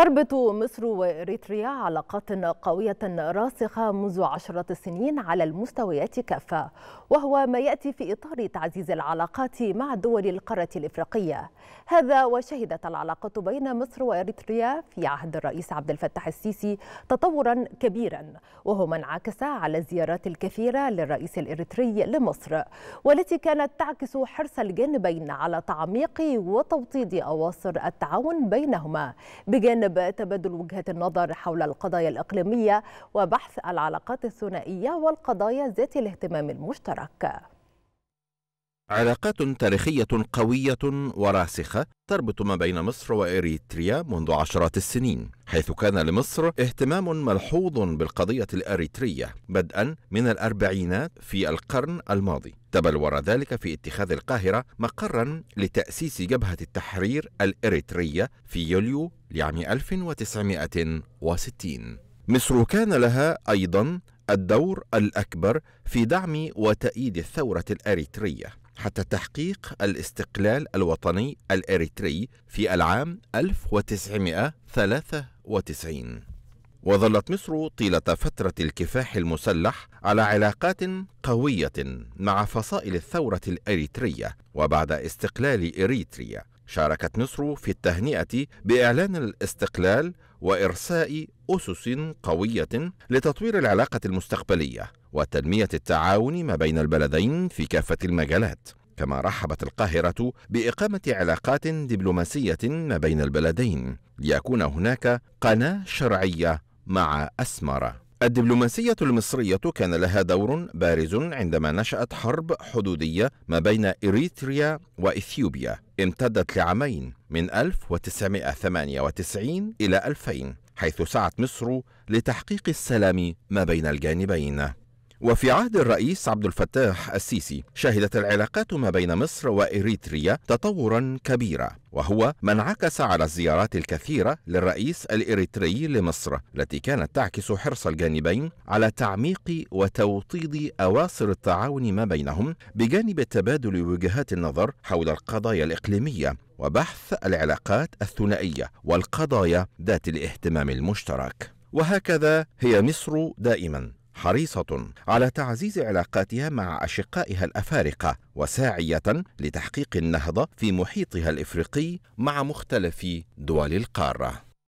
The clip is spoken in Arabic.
تربط مصر وإريتريا علاقات قوية راسخة منذ عشرة سنين على المستويات كافة وهو ما يأتي في إطار تعزيز العلاقات مع دول القارة الإفريقية هذا وشهدت العلاقة بين مصر وإريتريا في عهد الرئيس عبد الفتاح السيسي تطورا كبيرا وهو ما انعكس على الزيارات الكثيرة للرئيس الإريتري لمصر والتي كانت تعكس حرص الجانبين على تعميق وتوطيد أواصر التعاون بينهما بجانب يجب تبادل وجهة النظر حول القضايا الإقليمية وبحث العلاقات الثنائية والقضايا ذات الاهتمام المشترك علاقات تاريخية قوية وراسخة تربط ما بين مصر وإريتريا منذ عشرات السنين حيث كان لمصر اهتمام ملحوظ بالقضية الأريترية بدءا من الأربعينات في القرن الماضي تبلور ذلك في اتخاذ القاهرة مقرا لتأسيس جبهة التحرير الإريترية في يوليو لعام 1960 مصر كان لها أيضا الدور الأكبر في دعم وتأييد الثورة الأريترية حتى تحقيق الاستقلال الوطني الإريتري في العام 1993 وظلت مصر طيلة فترة الكفاح المسلح على علاقات قوية مع فصائل الثورة الإريترية وبعد استقلال إريتريا شاركت مصر في التهنئة بإعلان الاستقلال وإرساء أسس قوية لتطوير العلاقة المستقبلية وتنمية التعاون ما بين البلدين في كافة المجالات كما رحبت القاهرة بإقامة علاقات دبلوماسية ما بين البلدين ليكون هناك قناة شرعية مع أسمرة الدبلوماسية المصرية كان لها دور بارز عندما نشأت حرب حدودية ما بين إريتريا وإثيوبيا امتدت لعامين من 1998 إلى 2000 حيث سعت مصر لتحقيق السلام ما بين الجانبين وفي عهد الرئيس عبد الفتاح السيسي شهدت العلاقات ما بين مصر وإريتريا تطورا كبيرا وهو ما انعكس على الزيارات الكثيرة للرئيس الإريتري لمصر التي كانت تعكس حرص الجانبين على تعميق وتوطيد أواصر التعاون ما بينهم بجانب تبادل وجهات النظر حول القضايا الإقليمية وبحث العلاقات الثنائية والقضايا ذات الاهتمام المشترك وهكذا هي مصر دائما حريصة على تعزيز علاقاتها مع أشقائها الأفارقة وساعية لتحقيق النهضة في محيطها الإفريقي مع مختلف دول القارة